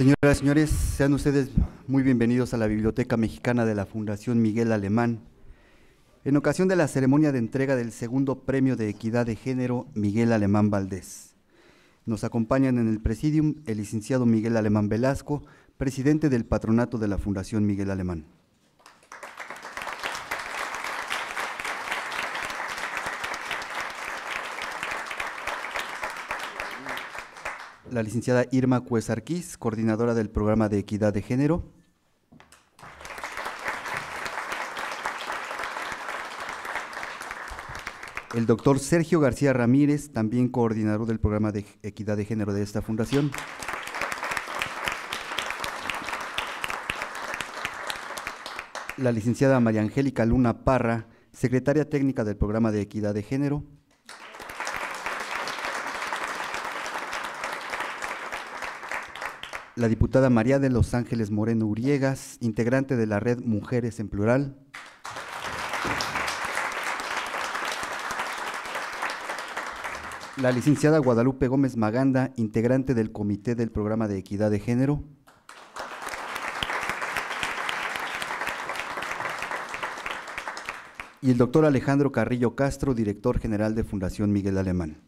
Señoras y señores, sean ustedes muy bienvenidos a la Biblioteca Mexicana de la Fundación Miguel Alemán, en ocasión de la ceremonia de entrega del segundo premio de equidad de género Miguel Alemán Valdés. Nos acompañan en el presidium el licenciado Miguel Alemán Velasco, presidente del patronato de la Fundación Miguel Alemán. la licenciada Irma Cuesarquiz, coordinadora del programa de equidad de género. El doctor Sergio García Ramírez, también coordinador del programa de equidad de género de esta fundación. La licenciada María Angélica Luna Parra, secretaria técnica del programa de equidad de género. la diputada María de Los Ángeles Moreno Uriegas, integrante de la red Mujeres en Plural. La licenciada Guadalupe Gómez Maganda, integrante del Comité del Programa de Equidad de Género. Y el doctor Alejandro Carrillo Castro, director general de Fundación Miguel Alemán.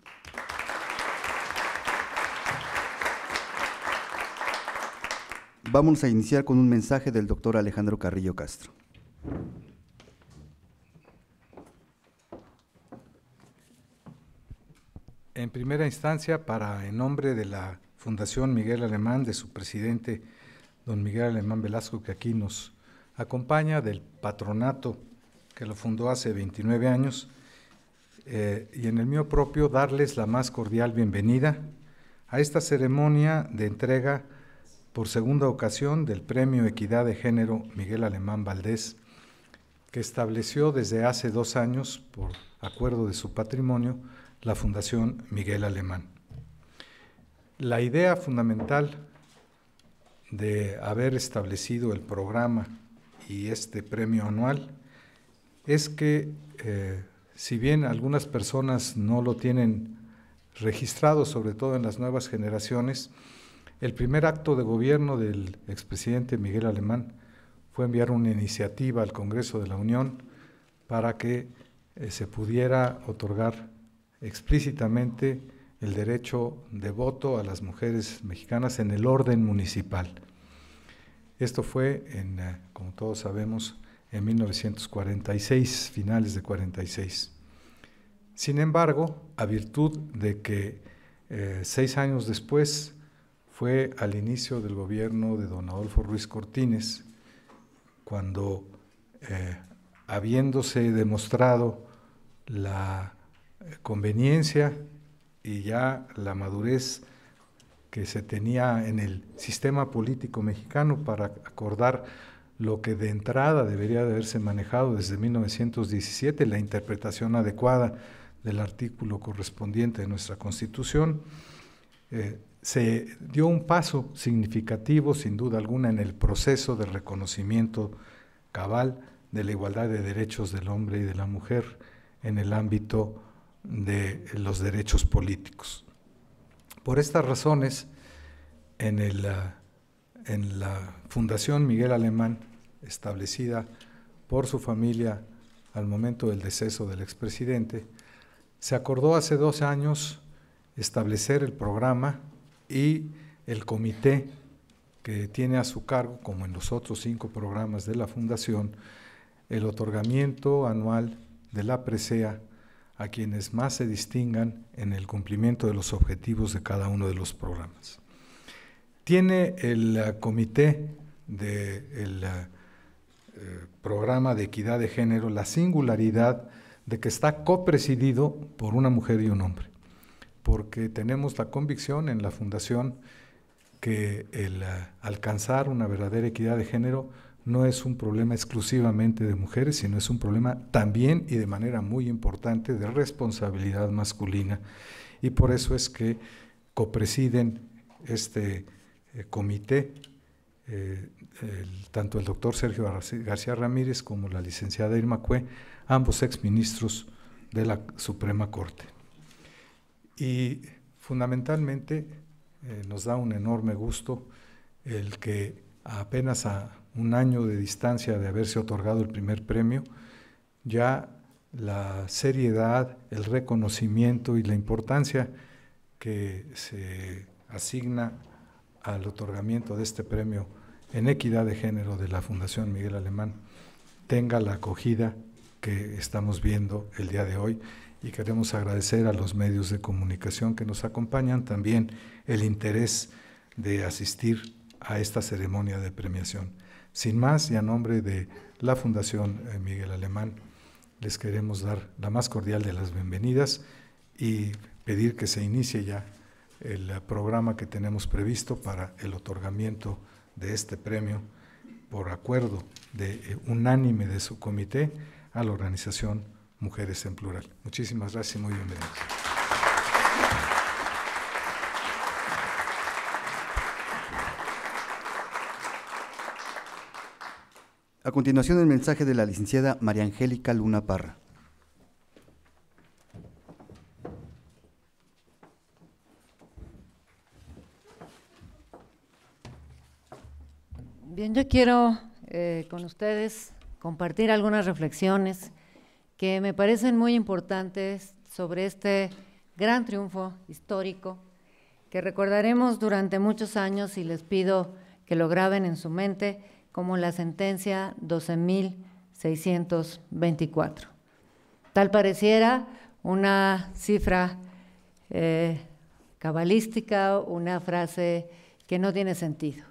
Vamos a iniciar con un mensaje del doctor Alejandro Carrillo Castro. En primera instancia, para en nombre de la Fundación Miguel Alemán, de su presidente, don Miguel Alemán Velasco, que aquí nos acompaña, del patronato que lo fundó hace 29 años, eh, y en el mío propio, darles la más cordial bienvenida a esta ceremonia de entrega por segunda ocasión del Premio Equidad de Género Miguel Alemán Valdés, que estableció desde hace dos años, por acuerdo de su patrimonio, la Fundación Miguel Alemán. La idea fundamental de haber establecido el programa y este premio anual es que, eh, si bien algunas personas no lo tienen registrado, sobre todo en las nuevas generaciones, el primer acto de gobierno del expresidente Miguel Alemán fue enviar una iniciativa al Congreso de la Unión para que eh, se pudiera otorgar explícitamente el derecho de voto a las mujeres mexicanas en el orden municipal. Esto fue, en, eh, como todos sabemos, en 1946, finales de 46. Sin embargo, a virtud de que eh, seis años después fue al inicio del gobierno de don Adolfo Ruiz Cortines, cuando eh, habiéndose demostrado la conveniencia y ya la madurez que se tenía en el sistema político mexicano para acordar lo que de entrada debería de haberse manejado desde 1917, la interpretación adecuada del artículo correspondiente de nuestra Constitución, eh, se dio un paso significativo, sin duda alguna, en el proceso de reconocimiento cabal de la igualdad de derechos del hombre y de la mujer en el ámbito de los derechos políticos. Por estas razones, en, ah, la Fundación Miguel Alemán, establecida por su familia al momento del deceso del expresidente, se acordó hace dos años establecer el programa y el comité que tiene a su cargo, como en los otros cinco programas de la Fundación, el otorgamiento anual de la presea a quienes más se distingan en el cumplimiento de los objetivos de cada uno de los programas. Tiene el eh, comité del de eh, programa de equidad de género la singularidad de que está copresidido por una mujer y un hombre porque tenemos la convicción en la Fundación que el eh, alcanzar una verdadera equidad de género no es un problema exclusivamente de mujeres, sino es un problema también y de manera muy importante de responsabilidad masculina. Y por eso es que copresiden este eh, comité eh, tanto el doctor Sergio García Ramírez como la licenciada Irma Cue, ambos exministros de la Suprema Corte y fundamentalmente eh, nos da un enorme gusto el que apenas a un año de distancia de haberse otorgado el primer premio, ya la seriedad, el reconocimiento y la importancia que se asigna al otorgamiento de este premio en equidad de género de la Fundación Miguel Alemán tenga la acogida que estamos viendo el día de hoy y queremos agradecer a los medios de comunicación que nos acompañan, también el interés de asistir a esta ceremonia de premiación. Sin más, y a nombre de la Fundación eh, Miguel Alemán, les queremos dar la más cordial de las bienvenidas y pedir que se inicie ya el eh, programa que tenemos previsto para el otorgamiento de este premio por acuerdo de, eh, unánime de su comité a la organización mujeres en plural. Muchísimas gracias y muy bienvenidos. A continuación el mensaje de la licenciada María Angélica Luna Parra. Bien, yo quiero eh, con ustedes compartir algunas reflexiones que me parecen muy importantes sobre este gran triunfo histórico que recordaremos durante muchos años y les pido que lo graben en su mente como la sentencia 12.624. Tal pareciera una cifra eh, cabalística, una frase que no tiene sentido.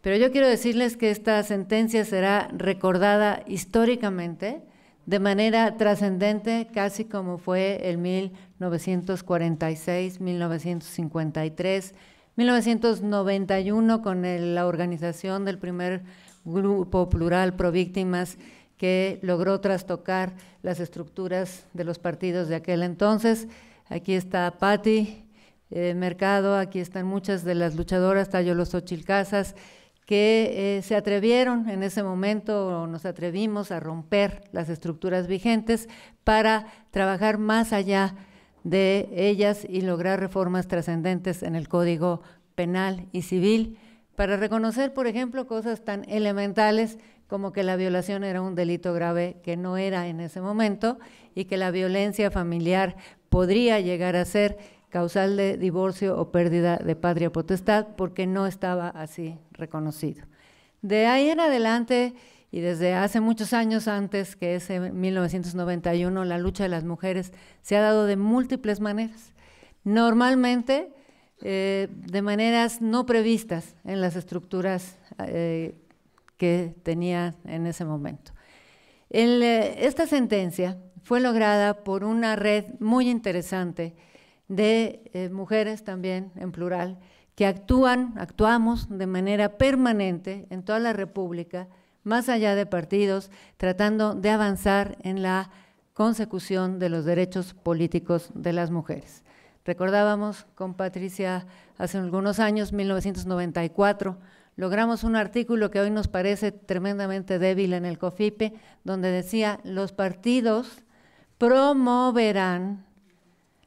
Pero yo quiero decirles que esta sentencia será recordada históricamente de manera trascendente, casi como fue el 1946, 1953, 1991 con la organización del primer grupo plural pro víctimas que logró trastocar las estructuras de los partidos de aquel entonces. Aquí está Patti eh, Mercado, aquí están muchas de las luchadoras, los Ochilcasas. Casas, que eh, se atrevieron en ese momento, o nos atrevimos a romper las estructuras vigentes para trabajar más allá de ellas y lograr reformas trascendentes en el Código Penal y Civil para reconocer, por ejemplo, cosas tan elementales como que la violación era un delito grave que no era en ese momento y que la violencia familiar podría llegar a ser causal de divorcio o pérdida de patria potestad porque no estaba así reconocido. De ahí en adelante y desde hace muchos años antes, que ese 1991, la lucha de las mujeres se ha dado de múltiples maneras. Normalmente eh, de maneras no previstas en las estructuras eh, que tenía en ese momento. Eh, esta sentencia fue lograda por una red muy interesante de eh, mujeres también en plural, que actúan, actuamos de manera permanente en toda la República, más allá de partidos, tratando de avanzar en la consecución de los derechos políticos de las mujeres. Recordábamos con Patricia hace algunos años, 1994, logramos un artículo que hoy nos parece tremendamente débil en el COFIPE, donde decía, los partidos promoverán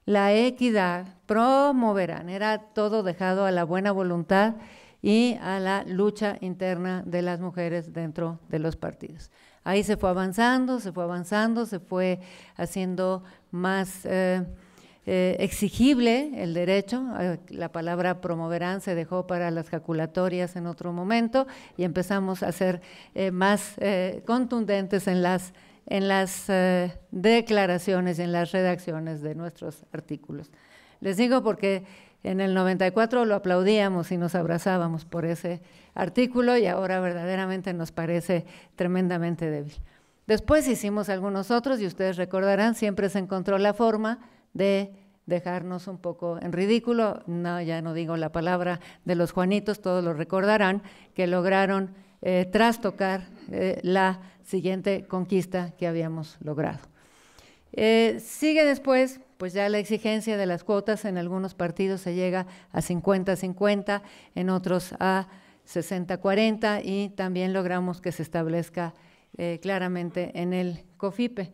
la equidad, promoverán. Era todo dejado a la buena voluntad y a la lucha interna de las mujeres dentro de los partidos. Ahí se fue avanzando, se fue avanzando, se fue haciendo más eh, eh, exigible el derecho. Eh, la palabra promoverán se dejó para las calculatorias en otro momento y empezamos a ser más contundentes en las en las eh, declaraciones y en las redacciones de nuestros artículos. Les digo porque en el 94 lo aplaudíamos y nos abrazábamos por ese artículo y ahora verdaderamente nos parece tremendamente débil. Después hicimos algunos otros y ustedes recordarán, siempre se encontró la forma de dejarnos un poco en ridículo, no, ya no digo la palabra de los Juanitos, todos lo recordarán, que lograron eh, trastocar eh, la siguiente conquista que habíamos logrado. Eh, sigue después, pues ya la exigencia de las cuotas, en algunos partidos se llega a 50-50, en otros a 60-40 y también logramos que se establezca eh, claramente en el COFIPE.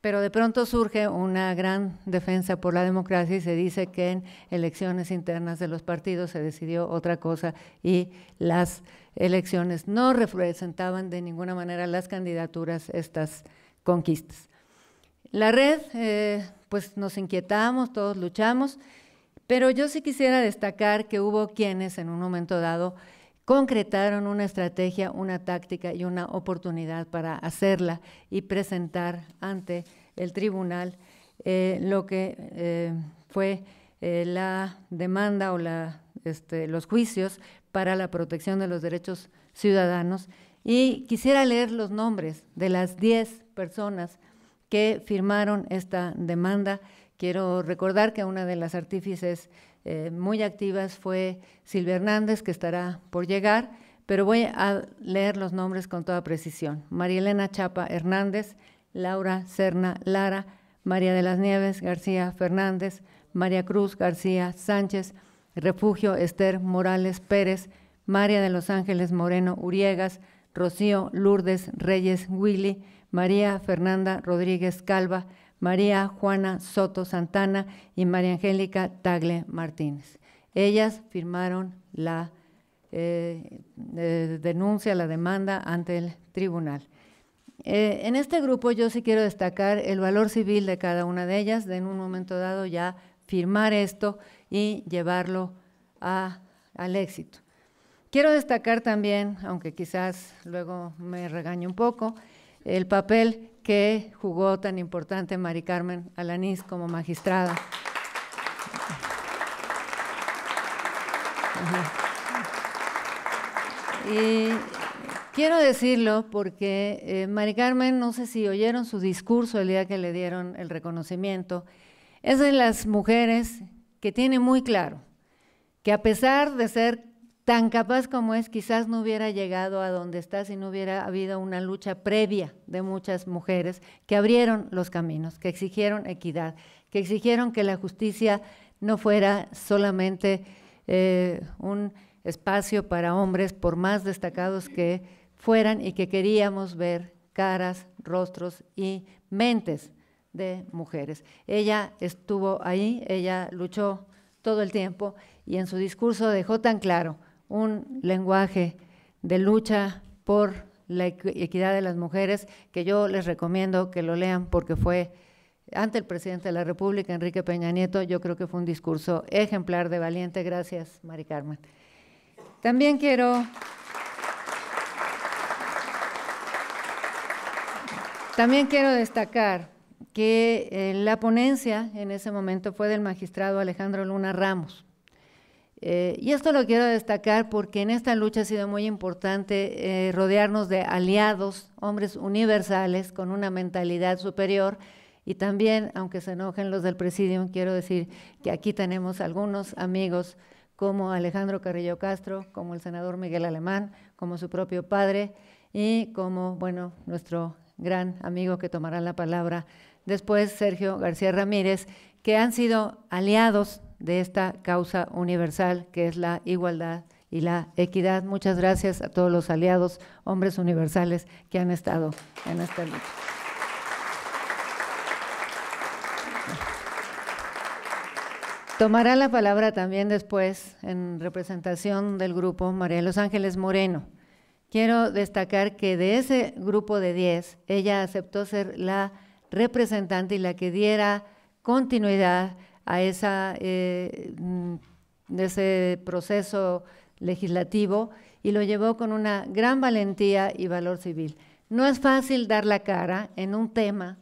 Pero de pronto surge una gran defensa por la democracia y se dice que en elecciones internas de los partidos se decidió otra cosa y las elecciones no representaban de ninguna manera las candidaturas, estas conquistas. La red, eh, pues nos inquietamos, todos luchamos, pero yo sí quisiera destacar que hubo quienes en un momento dado concretaron una estrategia, una táctica y una oportunidad para hacerla y presentar ante el tribunal eh, lo que eh, fue la demanda o la este, los juicios para la protección de los derechos ciudadanos. Y quisiera leer los nombres de las 10 personas que firmaron esta demanda. Quiero recordar que una de las artífices eh, muy activas fue Silvia Hernández, que estará por llegar, pero voy a leer los nombres con toda precisión. María Elena Chapa Hernández, Laura Serna, Lara, María de las Nieves García Fernández, María Cruz García Sánchez, Refugio Esther Morales Pérez, María de los Ángeles Moreno Uriegas, Rocío Lourdes Reyes Willy, María Fernanda Rodríguez Calva, María Juana Soto Santana y María Angélica Tagle Martínez. Ellas firmaron la eh, eh, denuncia, la demanda ante el tribunal. Eh, en este grupo yo sí quiero destacar el valor civil de cada una de ellas, de en un momento dado ya firmar esto y llevarlo al éxito. Quiero destacar también, aunque quizás luego me regañe un poco, el papel que jugó tan importante Mari Carmen Alanís como magistrada. Y quiero decirlo porque eh, Mari Carmen, no sé si oyeron su discurso el día que le dieron el reconocimiento, es de las mujeres que tiene muy claro que a pesar de ser tan capaz como es, quizás no hubiera llegado a donde está si no hubiera habido una lucha previa de muchas mujeres que abrieron los caminos, que exigieron equidad, que exigieron que la justicia no fuera solamente eh, un espacio para hombres, por más destacados que fueran y que queríamos ver caras, rostros y mentes de mujeres. Ella estuvo ahí, ella luchó todo el tiempo y en su discurso dejó tan claro un lenguaje de lucha por la equidad de las mujeres que yo les recomiendo que lo lean porque fue ante el presidente de la República, Enrique Peña Nieto, yo creo que fue un discurso ejemplar de valiente. Gracias, Mari Carmen. También quiero... También quiero destacar que eh, la ponencia en ese momento fue del magistrado Alejandro Luna Ramos. Eh, y esto lo quiero destacar porque en esta lucha ha sido muy importante eh, rodearnos de aliados, hombres universales, con una mentalidad superior. Y también, aunque se enojen los del presidium, quiero decir que aquí tenemos algunos amigos como Alejandro Carrillo Castro, como el senador Miguel Alemán, como su propio padre y como, bueno, nuestro gran amigo que tomará la palabra, después Sergio García Ramírez, que han sido aliados de esta causa universal que es la igualdad y la equidad. Muchas gracias a todos los aliados, hombres universales que han estado en esta lucha. Tomará la palabra también después en representación del grupo María Los Ángeles Moreno. Quiero destacar que de ese grupo de 10, ella aceptó ser la representante y la que diera continuidad a eh, ese proceso legislativo y lo llevó con una gran valentía y valor civil. No es fácil dar la cara en un tema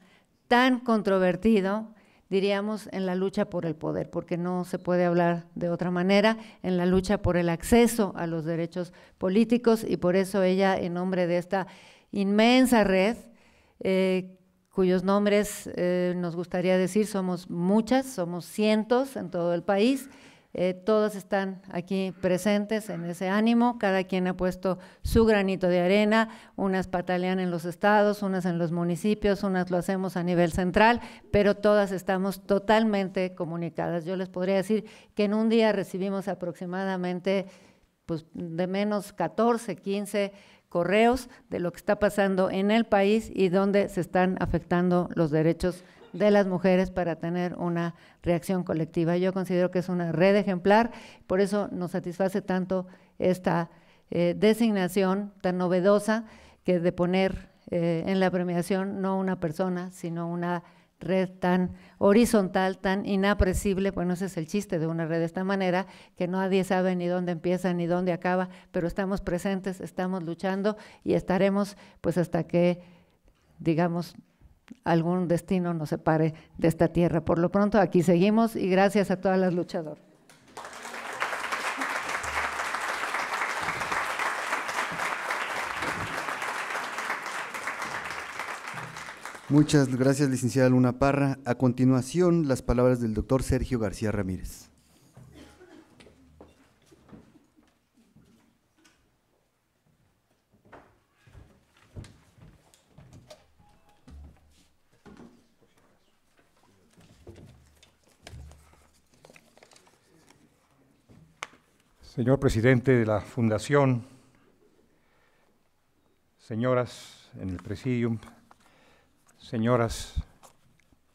tan controvertido, diríamos, en la lucha por el poder, porque no se puede hablar de otra manera, en la lucha por el acceso a los derechos políticos y por eso ella, en nombre de esta inmensa red, eh, cuyos nombres eh, nos gustaría decir, somos muchas, somos cientos en todo el país. Eh, todos todas están aquí presentes en ese ánimo, cada quien ha puesto su granito de arena, unas patalean en los estados, unas en los municipios, unas lo hacemos a nivel central, pero todas estamos totalmente comunicadas. Yo les podría decir que en un día recibimos aproximadamente pues, de menos 14, 15 correos de lo que está pasando en el país y dónde se están afectando los derechos de las mujeres para tener una reacción colectiva. Yo considero que es una red ejemplar, por eso nos satisface tanto esta eh, designación tan novedosa que de poner eh, en la premiación no una persona, sino una red tan horizontal, tan inapreciable, bueno, ese es el chiste de una red de esta manera, que nadie sabe ni dónde empieza ni dónde acaba, pero estamos presentes, estamos luchando y estaremos pues hasta que, digamos, algún destino nos separe de esta tierra. Por lo pronto, aquí seguimos y gracias a todas las luchadoras. Muchas gracias, licenciada Luna Parra. A continuación, las palabras del doctor Sergio García Ramírez. Señor presidente de la Fundación, señoras en el presidium, señoras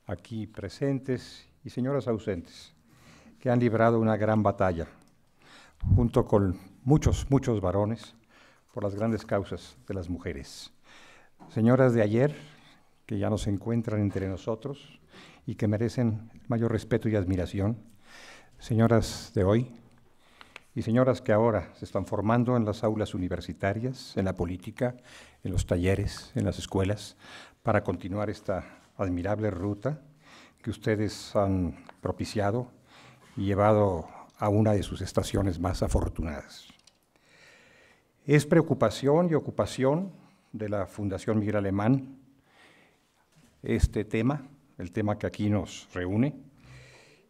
aquí presentes y señoras ausentes, que han librado una gran batalla, junto con muchos, muchos varones, por las grandes causas de las mujeres. Señoras de ayer, que ya no se encuentran entre nosotros y que merecen mayor respeto y admiración. Señoras de hoy, y señoras que ahora se están formando en las aulas universitarias, en la política, en los talleres, en las escuelas, para continuar esta admirable ruta que ustedes han propiciado y llevado a una de sus estaciones más afortunadas. Es preocupación y ocupación de la Fundación Miguel Alemán este tema, el tema que aquí nos reúne,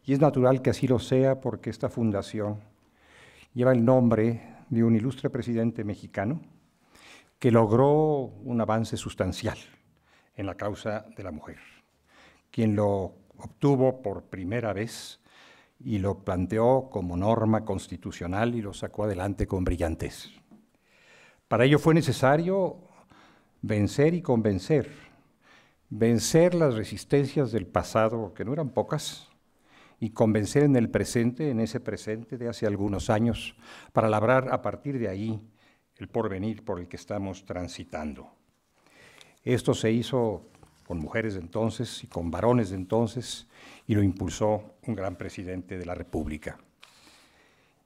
y es natural que así lo sea porque esta fundación lleva el nombre de un ilustre presidente mexicano que logró un avance sustancial en la causa de la mujer, quien lo obtuvo por primera vez y lo planteó como norma constitucional y lo sacó adelante con brillantez. Para ello fue necesario vencer y convencer, vencer las resistencias del pasado, que no eran pocas, y convencer en el presente, en ese presente de hace algunos años, para labrar a partir de ahí el porvenir por el que estamos transitando. Esto se hizo con mujeres de entonces y con varones de entonces y lo impulsó un gran presidente de la República.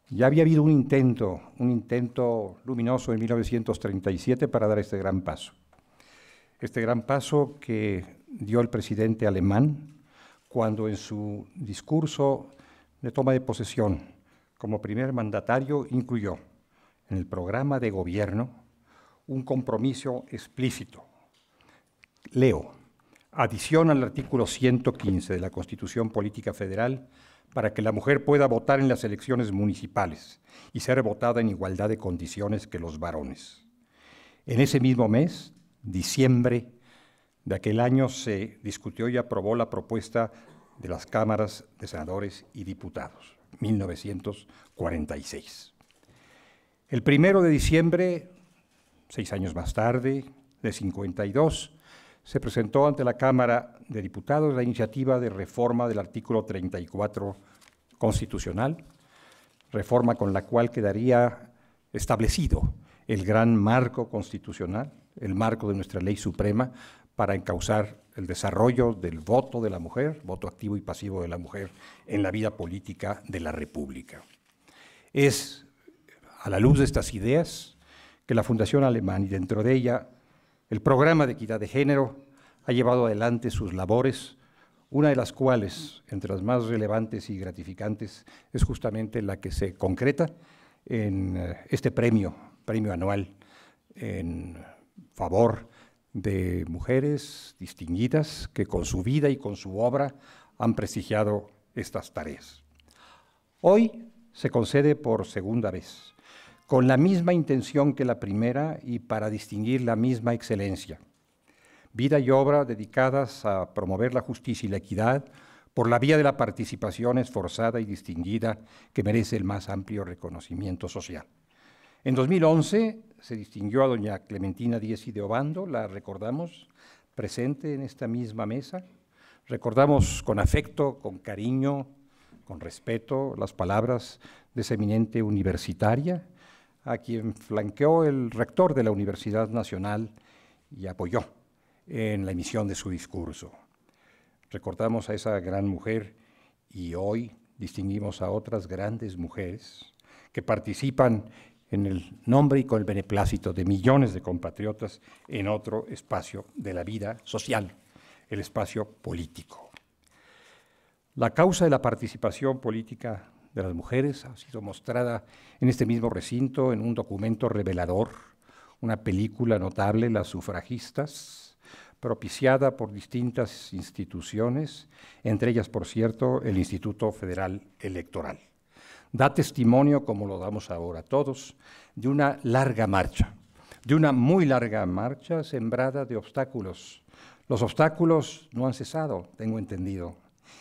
Ya había habido un intento, un intento luminoso en 1937 para dar este gran paso. Este gran paso que dio el presidente alemán cuando en su discurso de toma de posesión como primer mandatario incluyó en el programa de gobierno un compromiso explícito. Leo, adición al artículo 115 de la Constitución Política Federal para que la mujer pueda votar en las elecciones municipales y ser votada en igualdad de condiciones que los varones. En ese mismo mes, diciembre de aquel año se discutió y aprobó la propuesta de las cámaras de senadores y diputados, 1946. El primero de diciembre, seis años más tarde, de 52, se presentó ante la Cámara de Diputados la iniciativa de reforma del artículo 34 constitucional, reforma con la cual quedaría establecido el gran marco constitucional, el marco de nuestra ley suprema, para encauzar el desarrollo del voto de la mujer, voto activo y pasivo de la mujer en la vida política de la República. Es a la luz de estas ideas que la Fundación Alemán y dentro de ella el programa de equidad de género ha llevado adelante sus labores, una de las cuales, entre las más relevantes y gratificantes, es justamente la que se concreta en eh, este premio, premio anual, en favor de mujeres distinguidas que con su vida y con su obra han prestigiado estas tareas. Hoy se concede por segunda vez, con la misma intención que la primera y para distinguir la misma excelencia. Vida y obra dedicadas a promover la justicia y la equidad por la vía de la participación esforzada y distinguida que merece el más amplio reconocimiento social. En 2011 se distinguió a doña Clementina Díez y de Obando, la recordamos, presente en esta misma mesa. Recordamos con afecto, con cariño, con respeto las palabras de esa eminente universitaria, a quien flanqueó el rector de la Universidad Nacional y apoyó en la emisión de su discurso. Recordamos a esa gran mujer y hoy distinguimos a otras grandes mujeres que participan en el nombre y con el beneplácito de millones de compatriotas en otro espacio de la vida social, el espacio político. La causa de la participación política de las mujeres ha sido mostrada en este mismo recinto en un documento revelador, una película notable, Las sufragistas, propiciada por distintas instituciones, entre ellas, por cierto, el Instituto Federal Electoral da testimonio, como lo damos ahora todos, de una larga marcha, de una muy larga marcha sembrada de obstáculos. Los obstáculos no han cesado, tengo entendido,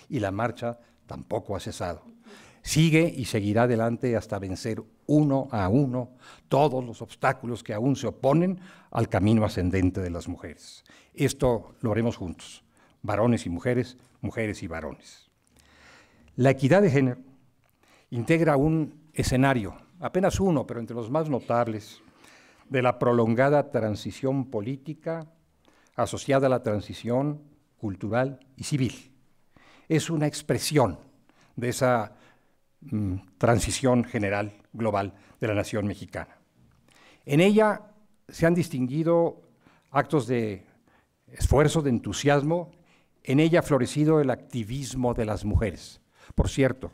y la marcha tampoco ha cesado. Sigue y seguirá adelante hasta vencer uno a uno todos los obstáculos que aún se oponen al camino ascendente de las mujeres. Esto lo haremos juntos, varones y mujeres, mujeres y varones. La equidad de género integra un escenario, apenas uno, pero entre los más notables, de la prolongada transición política asociada a la transición cultural y civil. Es una expresión de esa mm, transición general, global, de la nación mexicana. En ella se han distinguido actos de esfuerzo, de entusiasmo, en ella ha florecido el activismo de las mujeres. Por cierto,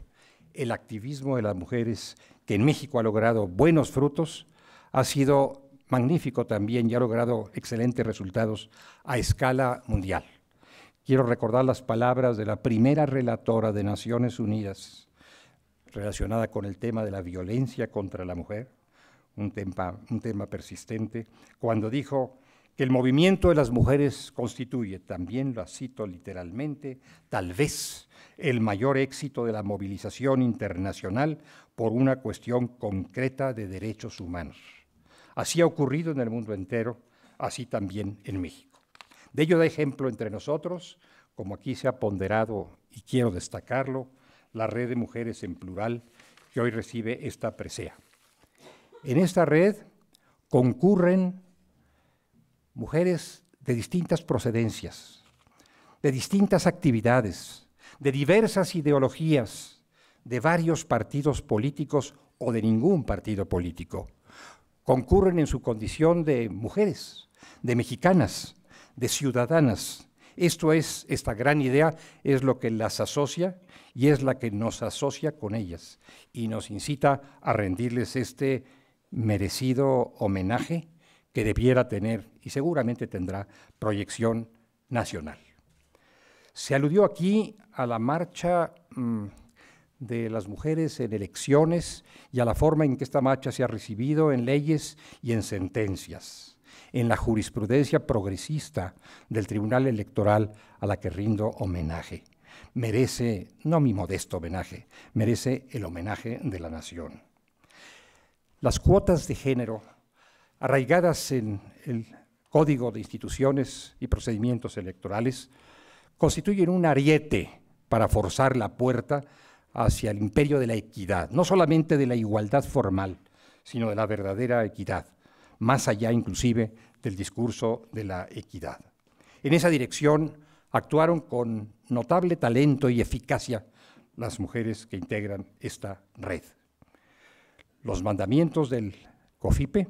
el activismo de las mujeres, que en México ha logrado buenos frutos, ha sido magnífico también y ha logrado excelentes resultados a escala mundial. Quiero recordar las palabras de la primera relatora de Naciones Unidas relacionada con el tema de la violencia contra la mujer, un tema, un tema persistente, cuando dijo que el movimiento de las mujeres constituye, también lo cito literalmente, tal vez el mayor éxito de la movilización internacional por una cuestión concreta de derechos humanos. Así ha ocurrido en el mundo entero, así también en México. De ello da ejemplo entre nosotros, como aquí se ha ponderado y quiero destacarlo, la red de mujeres en plural que hoy recibe esta presea. En esta red concurren mujeres de distintas procedencias, de distintas actividades, de diversas ideologías, de varios partidos políticos o de ningún partido político. Concurren en su condición de mujeres, de mexicanas, de ciudadanas. Esto es, esta gran idea es lo que las asocia y es la que nos asocia con ellas y nos incita a rendirles este merecido homenaje que debiera tener y seguramente tendrá proyección nacional. Se aludió aquí a la marcha mm, de las mujeres en elecciones y a la forma en que esta marcha se ha recibido en leyes y en sentencias, en la jurisprudencia progresista del Tribunal Electoral a la que rindo homenaje. Merece, no mi modesto homenaje, merece el homenaje de la nación. Las cuotas de género, arraigadas en el Código de Instituciones y Procedimientos Electorales, constituyen un ariete para forzar la puerta hacia el imperio de la equidad, no solamente de la igualdad formal, sino de la verdadera equidad, más allá inclusive del discurso de la equidad. En esa dirección actuaron con notable talento y eficacia las mujeres que integran esta red. Los mandamientos del COFIPE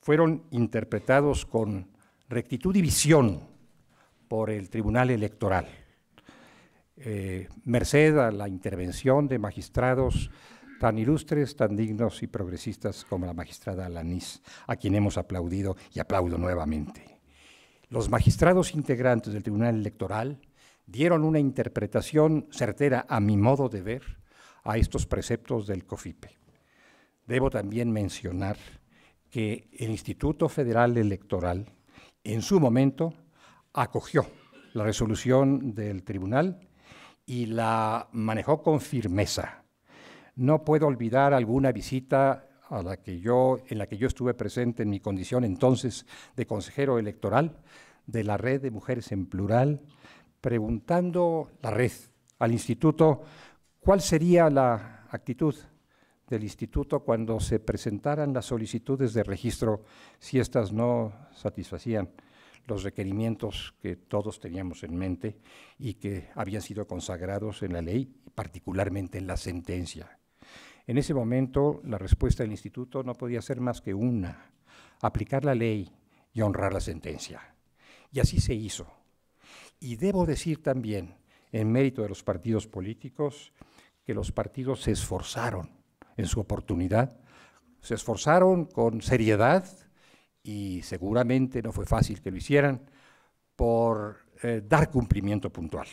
fueron interpretados con rectitud y visión por el Tribunal Electoral. Eh, merced a la intervención de magistrados tan ilustres, tan dignos y progresistas como la magistrada Alanís, a quien hemos aplaudido y aplaudo nuevamente. Los magistrados integrantes del Tribunal Electoral dieron una interpretación certera, a mi modo de ver, a estos preceptos del COFIPE. Debo también mencionar que el Instituto Federal Electoral en su momento acogió la resolución del tribunal y la manejó con firmeza. No puedo olvidar alguna visita a la que yo, en la que yo estuve presente en mi condición entonces de consejero electoral de la Red de Mujeres en Plural, preguntando la red al instituto cuál sería la actitud del instituto cuando se presentaran las solicitudes de registro si éstas no satisfacían los requerimientos que todos teníamos en mente y que habían sido consagrados en la ley, particularmente en la sentencia. En ese momento, la respuesta del instituto no podía ser más que una, aplicar la ley y honrar la sentencia. Y así se hizo. Y debo decir también, en mérito de los partidos políticos, que los partidos se esforzaron en su oportunidad, se esforzaron con seriedad, y seguramente no fue fácil que lo hicieran, por eh, dar cumplimiento puntual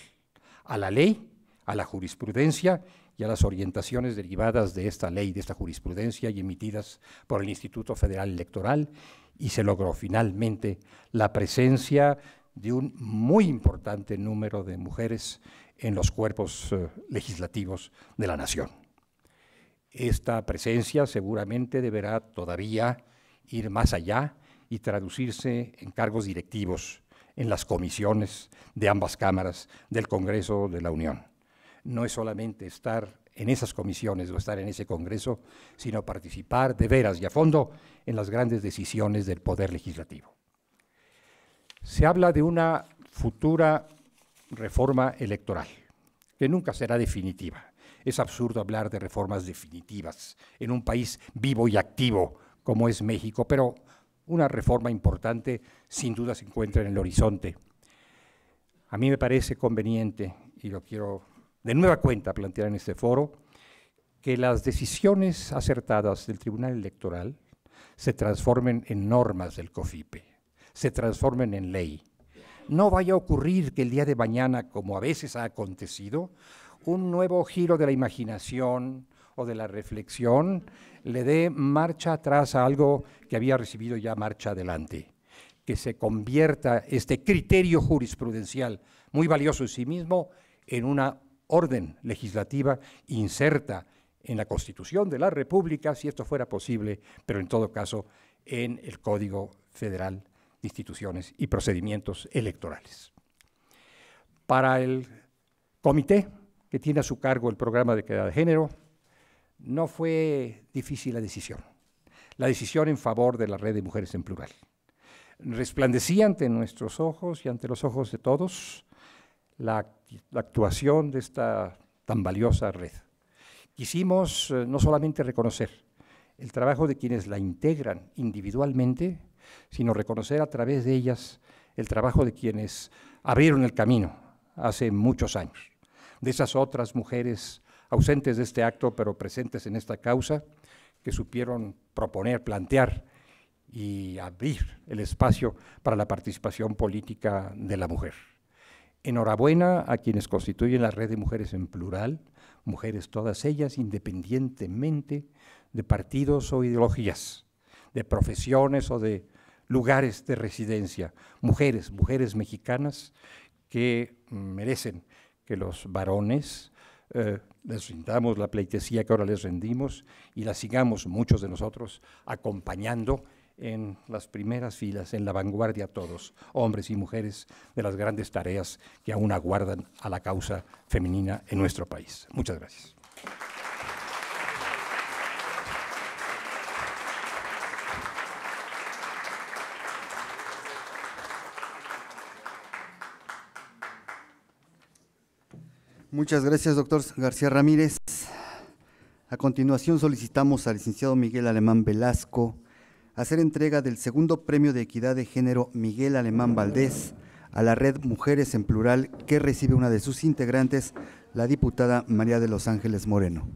a la ley, a la jurisprudencia y a las orientaciones derivadas de esta ley, de esta jurisprudencia y emitidas por el Instituto Federal Electoral, y se logró finalmente la presencia de un muy importante número de mujeres en los cuerpos eh, legislativos de la nación. Esta presencia seguramente deberá todavía ir más allá y traducirse en cargos directivos en las comisiones de ambas cámaras del Congreso de la Unión. No es solamente estar en esas comisiones o estar en ese Congreso, sino participar de veras y a fondo en las grandes decisiones del Poder Legislativo. Se habla de una futura reforma electoral, que nunca será definitiva. Es absurdo hablar de reformas definitivas en un país vivo y activo como es México, pero una reforma importante sin duda se encuentra en el horizonte. A mí me parece conveniente, y lo quiero de nueva cuenta plantear en este foro, que las decisiones acertadas del Tribunal Electoral se transformen en normas del COFIPE, se transformen en ley. No vaya a ocurrir que el día de mañana, como a veces ha acontecido, un nuevo giro de la imaginación, de la reflexión, le dé marcha atrás a algo que había recibido ya marcha adelante, que se convierta este criterio jurisprudencial muy valioso en sí mismo en una orden legislativa inserta en la Constitución de la República, si esto fuera posible, pero en todo caso en el Código Federal de Instituciones y Procedimientos Electorales. Para el comité que tiene a su cargo el programa de equidad de género, no fue difícil la decisión. La decisión en favor de la red de mujeres en plural. Resplandecía ante nuestros ojos y ante los ojos de todos la, actuación de esta tan valiosa red. Quisimos eh, no solamente reconocer el trabajo de quienes la integran individualmente, sino reconocer a través de ellas el trabajo de quienes abrieron el camino hace muchos años, de esas otras mujeres ausentes de este acto, pero presentes en esta causa, que supieron proponer, plantear y abrir el espacio para la participación política de la mujer. Enhorabuena a quienes constituyen la red de mujeres en plural, mujeres todas ellas, independientemente de partidos o ideologías, de profesiones o de lugares de residencia, mujeres, mujeres mexicanas que merecen que los varones eh, les rindamos la pleitesía que ahora les rendimos y la sigamos muchos de nosotros acompañando en las primeras filas, en la vanguardia todos, hombres y mujeres, de las grandes tareas que aún aguardan a la causa femenina en nuestro país. Muchas gracias. Muchas gracias, doctor García Ramírez. A continuación solicitamos al licenciado Miguel Alemán Velasco hacer entrega del segundo premio de equidad de género Miguel Alemán Valdés a la red Mujeres en Plural que recibe una de sus integrantes, la diputada María de los Ángeles Moreno.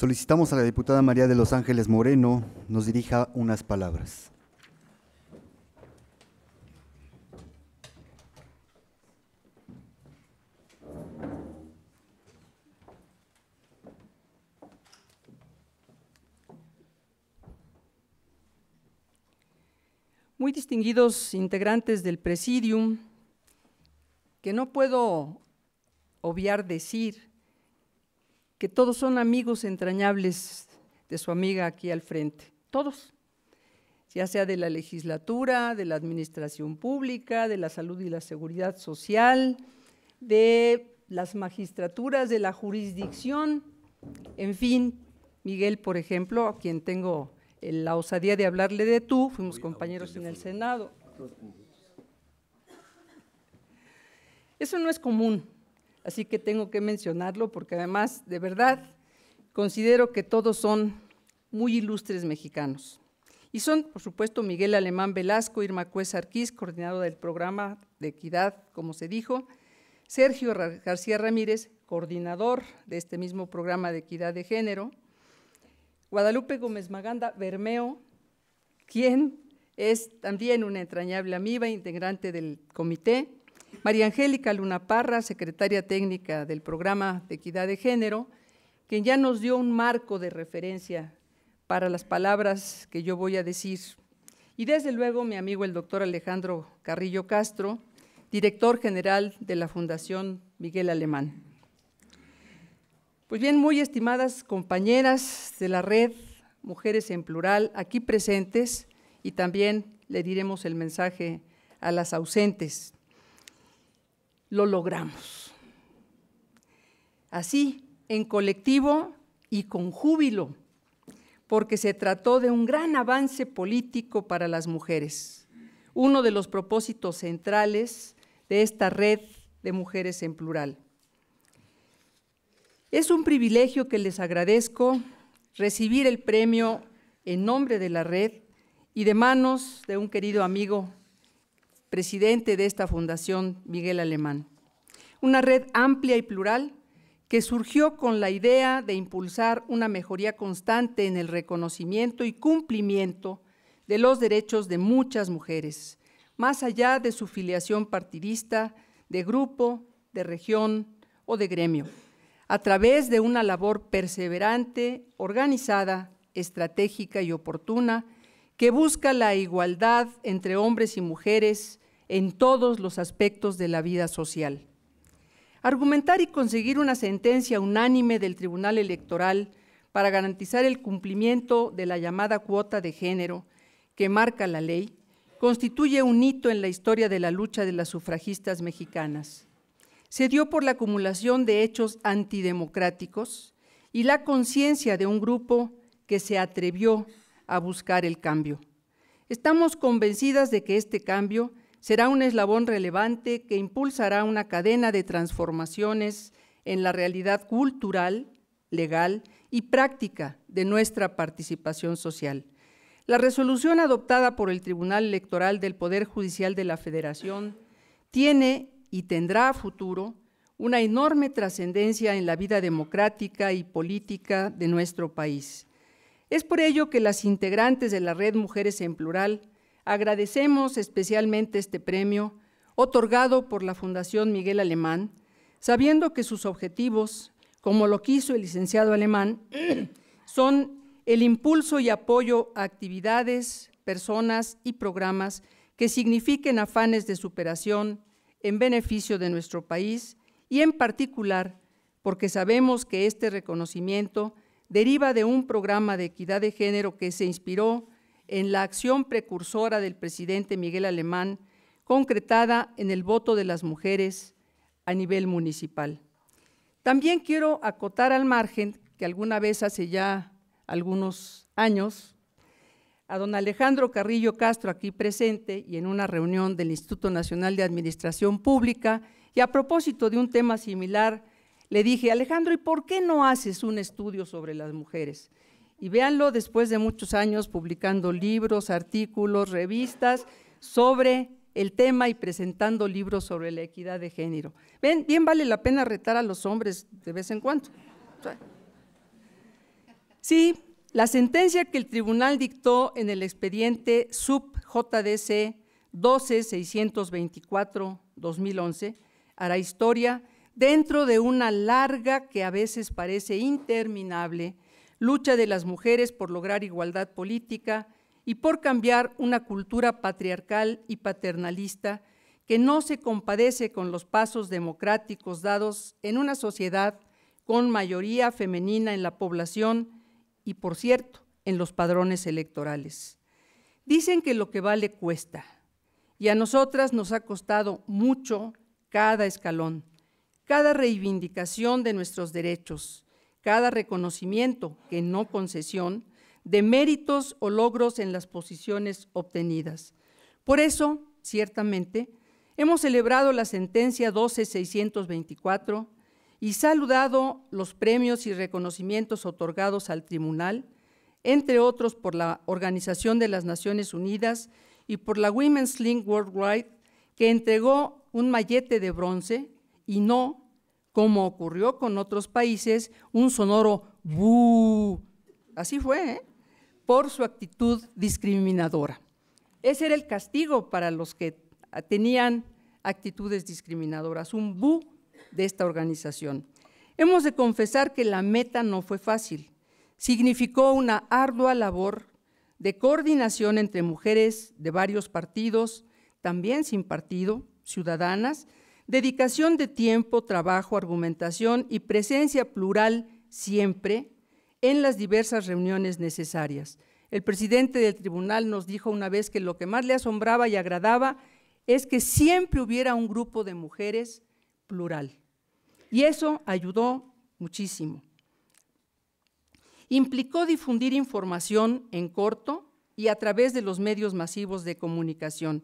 Solicitamos a la diputada María de Los Ángeles Moreno nos dirija unas palabras. Muy distinguidos integrantes del presidium, que no puedo obviar decir que todos son amigos entrañables de su amiga aquí al frente, todos, ya sea de la legislatura, de la administración pública, de la salud y la seguridad social, de las magistraturas, de la jurisdicción, en fin, Miguel, por ejemplo, a quien tengo la osadía de hablarle de tú, fuimos compañeros en el Senado. Eso no es común, así que tengo que mencionarlo porque además, de verdad, considero que todos son muy ilustres mexicanos. Y son, por supuesto, Miguel Alemán Velasco, Irma Cuez Arquís, coordinador del programa de equidad, como se dijo, Sergio García Ramírez, coordinador de este mismo programa de equidad de género, Guadalupe Gómez Maganda Bermeo, quien es también una entrañable amiga, integrante del comité, María Angélica Luna Parra, secretaria técnica del programa de equidad de género, quien ya nos dio un marco de referencia para las palabras que yo voy a decir. Y desde luego mi amigo el doctor Alejandro Carrillo Castro, director general de la Fundación Miguel Alemán. Pues bien, muy estimadas compañeras de la red Mujeres en Plural, aquí presentes, y también le diremos el mensaje a las ausentes lo logramos. Así, en colectivo y con júbilo, porque se trató de un gran avance político para las mujeres, uno de los propósitos centrales de esta red de mujeres en plural. Es un privilegio que les agradezco recibir el premio en nombre de la red y de manos de un querido amigo presidente de esta fundación, Miguel Alemán. Una red amplia y plural que surgió con la idea de impulsar una mejoría constante en el reconocimiento y cumplimiento de los derechos de muchas mujeres, más allá de su filiación partidista, de grupo, de región o de gremio, a través de una labor perseverante, organizada, estratégica y oportuna que busca la igualdad entre hombres y mujeres en todos los aspectos de la vida social. Argumentar y conseguir una sentencia unánime del Tribunal Electoral para garantizar el cumplimiento de la llamada cuota de género que marca la ley constituye un hito en la historia de la lucha de las sufragistas mexicanas. Se dio por la acumulación de hechos antidemocráticos y la conciencia de un grupo que se atrevió a buscar el cambio. Estamos convencidas de que este cambio será un eslabón relevante que impulsará una cadena de transformaciones en la realidad cultural, legal y práctica de nuestra participación social. La resolución adoptada por el Tribunal Electoral del Poder Judicial de la Federación tiene y tendrá futuro una enorme trascendencia en la vida democrática y política de nuestro país. Es por ello que las integrantes de la Red Mujeres en Plural Agradecemos especialmente este premio otorgado por la Fundación Miguel Alemán, sabiendo que sus objetivos, como lo quiso el licenciado Alemán, son el impulso y apoyo a actividades, personas y programas que signifiquen afanes de superación en beneficio de nuestro país y en particular porque sabemos que este reconocimiento deriva de un programa de equidad de género que se inspiró en la acción precursora del presidente Miguel Alemán, concretada en el voto de las mujeres a nivel municipal. También quiero acotar al margen que alguna vez hace ya algunos años, a don Alejandro Carrillo Castro, aquí presente, y en una reunión del Instituto Nacional de Administración Pública, y a propósito de un tema similar, le dije, Alejandro, ¿y por qué no haces un estudio sobre las mujeres? Y véanlo después de muchos años publicando libros, artículos, revistas sobre el tema y presentando libros sobre la equidad de género. Ven, bien vale la pena retar a los hombres de vez en cuando. Sí, la sentencia que el tribunal dictó en el expediente sub JDC 12624-2011 hará historia dentro de una larga que a veces parece interminable lucha de las mujeres por lograr igualdad política y por cambiar una cultura patriarcal y paternalista que no se compadece con los pasos democráticos dados en una sociedad con mayoría femenina en la población y, por cierto, en los padrones electorales. Dicen que lo que vale cuesta, y a nosotras nos ha costado mucho cada escalón, cada reivindicación de nuestros derechos, cada reconocimiento, que no concesión, de méritos o logros en las posiciones obtenidas. Por eso, ciertamente, hemos celebrado la sentencia 12624 y saludado los premios y reconocimientos otorgados al tribunal, entre otros por la Organización de las Naciones Unidas y por la Women's Link Worldwide, que entregó un mallete de bronce y no como ocurrió con otros países, un sonoro bu, Así fue, ¿eh? por su actitud discriminadora. Ese era el castigo para los que tenían actitudes discriminadoras, un bu de esta organización. Hemos de confesar que la meta no fue fácil. Significó una ardua labor de coordinación entre mujeres de varios partidos, también sin partido, ciudadanas, dedicación de tiempo, trabajo, argumentación y presencia plural siempre en las diversas reuniones necesarias. El presidente del tribunal nos dijo una vez que lo que más le asombraba y agradaba es que siempre hubiera un grupo de mujeres plural. Y eso ayudó muchísimo. Implicó difundir información en corto y a través de los medios masivos de comunicación.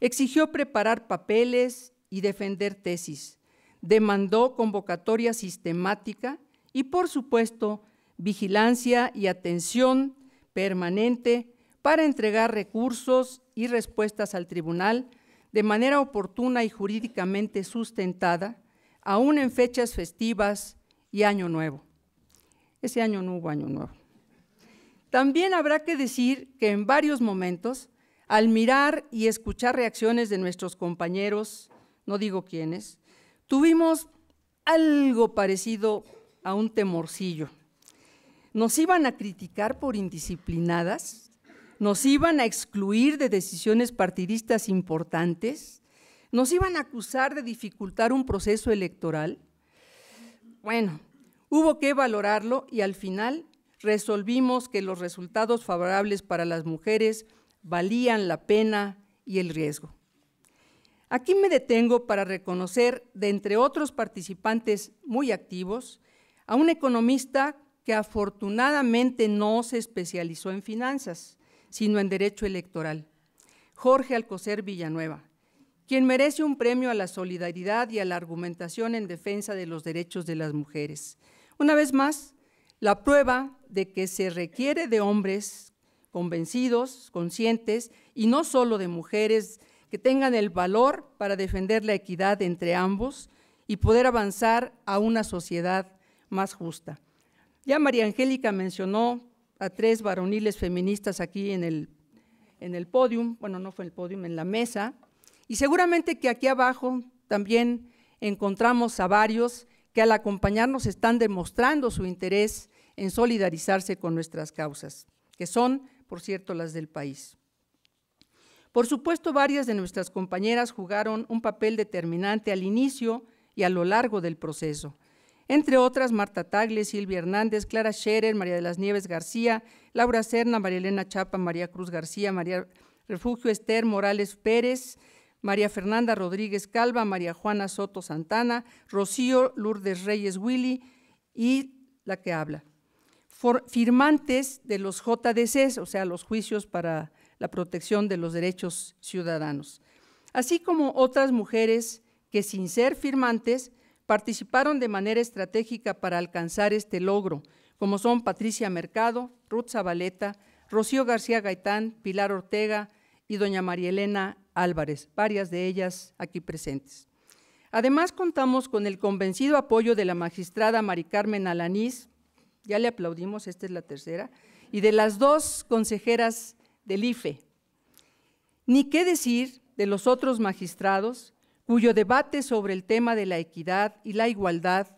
Exigió preparar papeles y defender tesis. Demandó convocatoria sistemática y, por supuesto, vigilancia y atención permanente para entregar recursos y respuestas al tribunal de manera oportuna y jurídicamente sustentada, aún en fechas festivas y año nuevo. Ese año no hubo año nuevo. También habrá que decir que en varios momentos, al mirar y escuchar reacciones de nuestros compañeros no digo quiénes, tuvimos algo parecido a un temorcillo. Nos iban a criticar por indisciplinadas, nos iban a excluir de decisiones partidistas importantes, nos iban a acusar de dificultar un proceso electoral. Bueno, hubo que valorarlo y al final resolvimos que los resultados favorables para las mujeres valían la pena y el riesgo. Aquí me detengo para reconocer, de entre otros participantes muy activos, a un economista que afortunadamente no se especializó en finanzas, sino en derecho electoral, Jorge Alcocer Villanueva, quien merece un premio a la solidaridad y a la argumentación en defensa de los derechos de las mujeres. Una vez más, la prueba de que se requiere de hombres convencidos, conscientes, y no solo de mujeres que tengan el valor para defender la equidad entre ambos y poder avanzar a una sociedad más justa. Ya María Angélica mencionó a tres varoniles feministas aquí en el, en el podium, bueno, no fue el podium, en la mesa, y seguramente que aquí abajo también encontramos a varios que al acompañarnos están demostrando su interés en solidarizarse con nuestras causas, que son, por cierto, las del país. Por supuesto, varias de nuestras compañeras jugaron un papel determinante al inicio y a lo largo del proceso. Entre otras, Marta Tagle, Silvia Hernández, Clara Scherer, María de las Nieves García, Laura Serna, María Elena Chapa, María Cruz García, María Refugio Esther Morales Pérez, María Fernanda Rodríguez Calva, María Juana Soto Santana, Rocío Lourdes Reyes Willy y la que habla. firmantes de los JDCs, o sea, los juicios para la protección de los derechos ciudadanos, así como otras mujeres que sin ser firmantes participaron de manera estratégica para alcanzar este logro, como son Patricia Mercado, Ruth Zabaleta, Rocío García Gaitán, Pilar Ortega y doña María Elena Álvarez, varias de ellas aquí presentes. Además, contamos con el convencido apoyo de la magistrada Mari Carmen Alanís, ya le aplaudimos, esta es la tercera, y de las dos consejeras del IFE. Ni qué decir de los otros magistrados cuyo debate sobre el tema de la equidad y la igualdad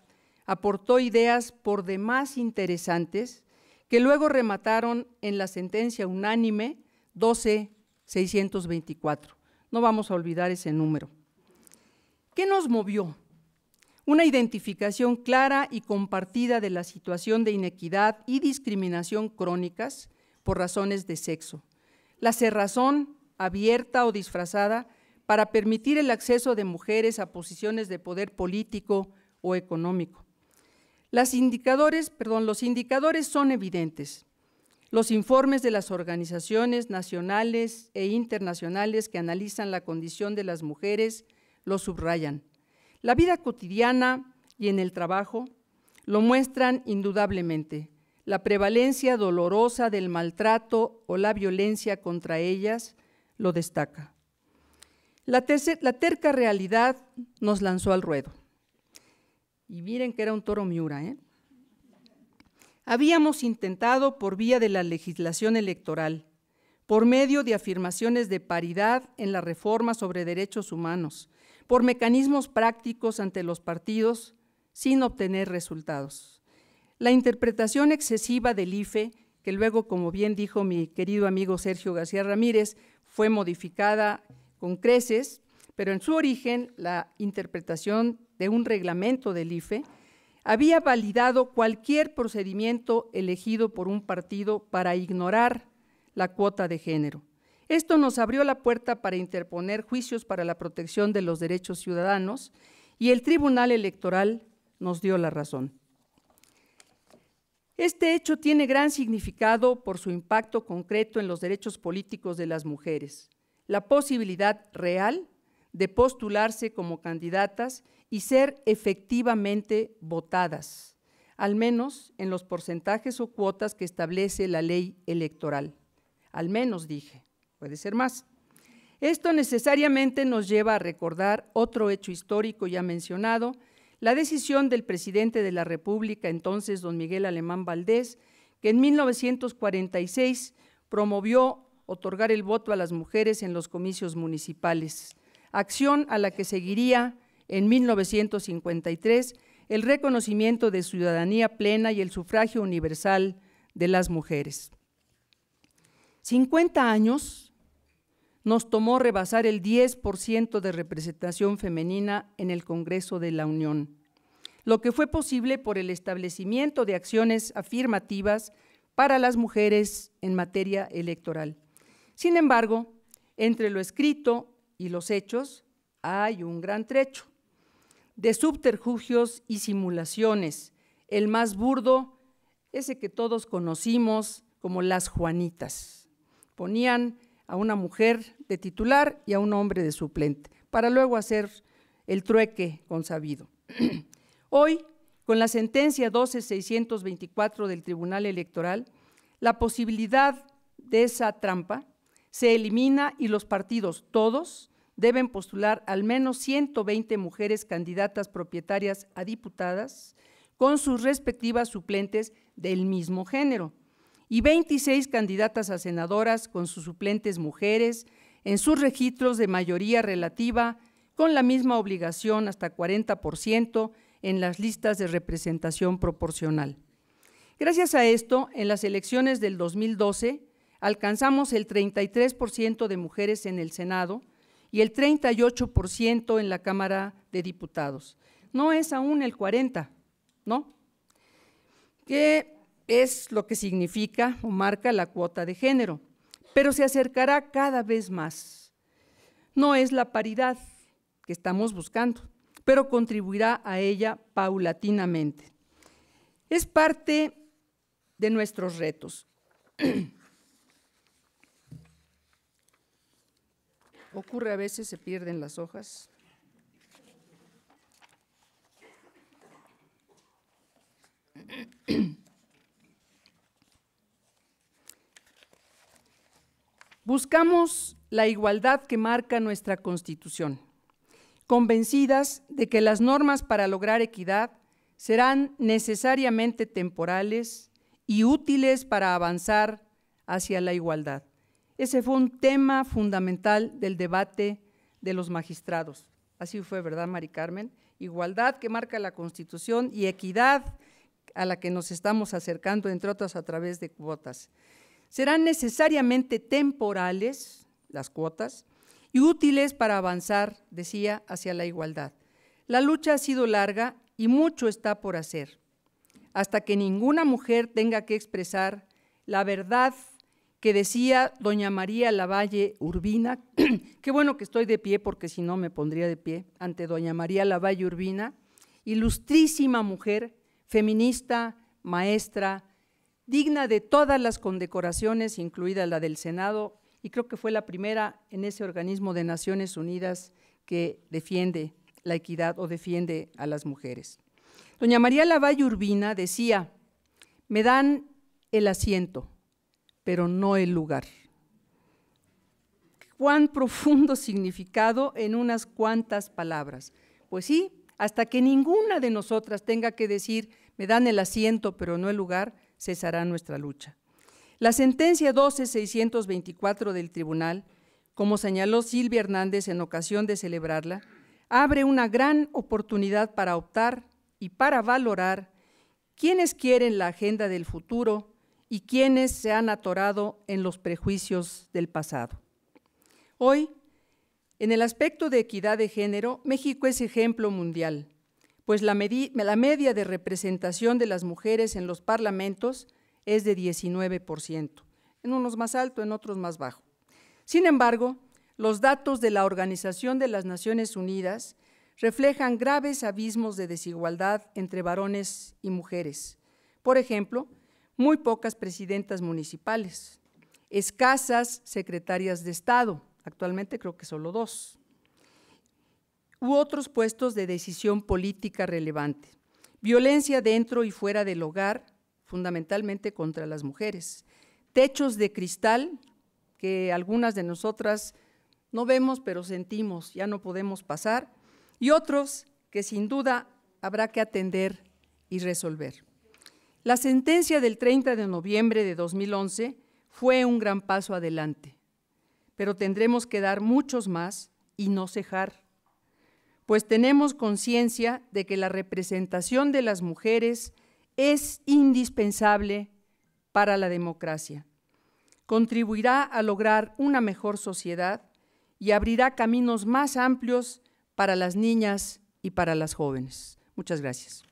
aportó ideas por demás interesantes que luego remataron en la sentencia unánime 12624. No vamos a olvidar ese número. ¿Qué nos movió? Una identificación clara y compartida de la situación de inequidad y discriminación crónicas por razones de sexo la cerrazón abierta o disfrazada para permitir el acceso de mujeres a posiciones de poder político o económico. los indicadores son evidentes. Los informes de las organizaciones nacionales e internacionales que analizan la condición de las mujeres lo subrayan. La vida cotidiana y en el trabajo lo muestran indudablemente la prevalencia dolorosa del maltrato o la violencia contra ellas lo destaca. La, terca realidad nos lanzó al ruedo. Y miren que era un toro miura. ¿eh? Habíamos intentado por vía de la legislación electoral, por medio de afirmaciones de paridad en la reforma sobre derechos humanos, por mecanismos prácticos ante los partidos, sin obtener resultados. La interpretación excesiva del IFE, que luego, como bien dijo mi querido amigo Sergio García Ramírez, fue modificada con creces, pero en su origen la interpretación de un reglamento del IFE había validado cualquier procedimiento elegido por un partido para ignorar la cuota de género. Esto nos abrió la puerta para interponer juicios para la protección de los derechos ciudadanos y el Tribunal Electoral nos dio la razón. Este hecho tiene gran significado por su impacto concreto en los derechos políticos de las mujeres, la posibilidad real de postularse como candidatas y ser efectivamente votadas, al menos en los porcentajes o cuotas que establece la ley electoral. Al menos, dije, puede ser más. Esto necesariamente nos lleva a recordar otro hecho histórico ya mencionado, la decisión del presidente de la República, entonces don Miguel Alemán Valdés, que en 1946 promovió otorgar el voto a las mujeres en los comicios municipales, acción a la que seguiría en 1953 el reconocimiento de ciudadanía plena y el sufragio universal de las mujeres. 50 años nos tomó rebasar el 10% de representación femenina en el Congreso de la Unión, lo que fue posible por el establecimiento de acciones afirmativas para las mujeres en materia electoral. Sin embargo, entre lo escrito y los hechos hay un gran trecho de subterfugios y simulaciones, el más burdo, ese que todos conocimos como las Juanitas. Ponían a una mujer de titular y a un hombre de suplente, para luego hacer el trueque consabido. Hoy, con la sentencia 12624 del Tribunal Electoral, la posibilidad de esa trampa se elimina y los partidos, todos, deben postular al menos 120 mujeres candidatas propietarias a diputadas con sus respectivas suplentes del mismo género y 26 candidatas a senadoras con sus suplentes mujeres en sus registros de mayoría relativa con la misma obligación hasta 40% en las listas de representación proporcional. Gracias a esto, en las elecciones del 2012 alcanzamos el 33% de mujeres en el Senado y el 38% en la Cámara de Diputados. No es aún el 40, ¿no? Que es lo que significa o marca la cuota de género, pero se acercará cada vez más. No es la paridad que estamos buscando, pero contribuirá a ella paulatinamente. Es parte de nuestros retos. Ocurre a veces se pierden las hojas. Buscamos la igualdad que marca nuestra Constitución, convencidas de que las normas para lograr equidad serán necesariamente temporales y útiles para avanzar hacia la igualdad. Ese fue un tema fundamental del debate de los magistrados. Así fue, ¿verdad, Mari Carmen? Igualdad que marca la Constitución y equidad a la que nos estamos acercando, entre otras, a través de cuotas serán necesariamente temporales, las cuotas, y útiles para avanzar, decía, hacia la igualdad. La lucha ha sido larga y mucho está por hacer, hasta que ninguna mujer tenga que expresar la verdad que decía doña María Lavalle Urbina, qué bueno que estoy de pie porque si no me pondría de pie ante doña María Lavalle Urbina, ilustrísima mujer, feminista, maestra, digna de todas las condecoraciones, incluida la del Senado, y creo que fue la primera en ese organismo de Naciones Unidas que defiende la equidad o defiende a las mujeres. Doña María Lavalle Urbina decía, me dan el asiento, pero no el lugar. Cuán profundo significado en unas cuantas palabras. Pues sí, hasta que ninguna de nosotras tenga que decir, me dan el asiento, pero no el lugar, cesará nuestra lucha. La sentencia 12624 del tribunal, como señaló Silvia Hernández en ocasión de celebrarla, abre una gran oportunidad para optar y para valorar quiénes quieren la agenda del futuro y quiénes se han atorado en los prejuicios del pasado. Hoy, en el aspecto de equidad de género, México es ejemplo mundial pues la, media de representación de las mujeres en los parlamentos es de 19%, en unos más alto, en otros más bajo. Sin embargo, los datos de la Organización de las Naciones Unidas reflejan graves abismos de desigualdad entre varones y mujeres. Por ejemplo, muy pocas presidentas municipales, escasas secretarias de Estado, actualmente creo que solo dos, u otros puestos de decisión política relevante. Violencia dentro y fuera del hogar, fundamentalmente contra las mujeres. Techos de cristal que algunas de nosotras no vemos pero sentimos, ya no podemos pasar, y otros que sin duda habrá que atender y resolver. La sentencia del 30 de noviembre de 2011 fue un gran paso adelante, pero tendremos que dar muchos más y no cejar pues tenemos conciencia de que la representación de las mujeres es indispensable para la democracia. Contribuirá a lograr una mejor sociedad y abrirá caminos más amplios para las niñas y para las jóvenes. Muchas gracias.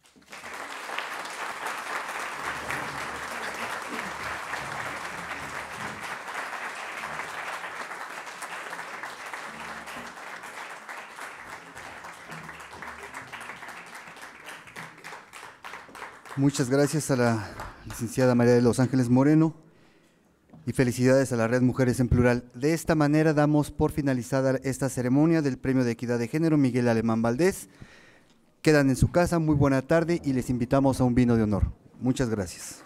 Muchas gracias a la licenciada María de Los Ángeles Moreno y felicidades a la Red Mujeres en Plural. De esta manera damos por finalizada esta ceremonia del Premio de Equidad de Género Miguel Alemán Valdés. Quedan en su casa, muy buena tarde y les invitamos a un vino de honor. Muchas gracias.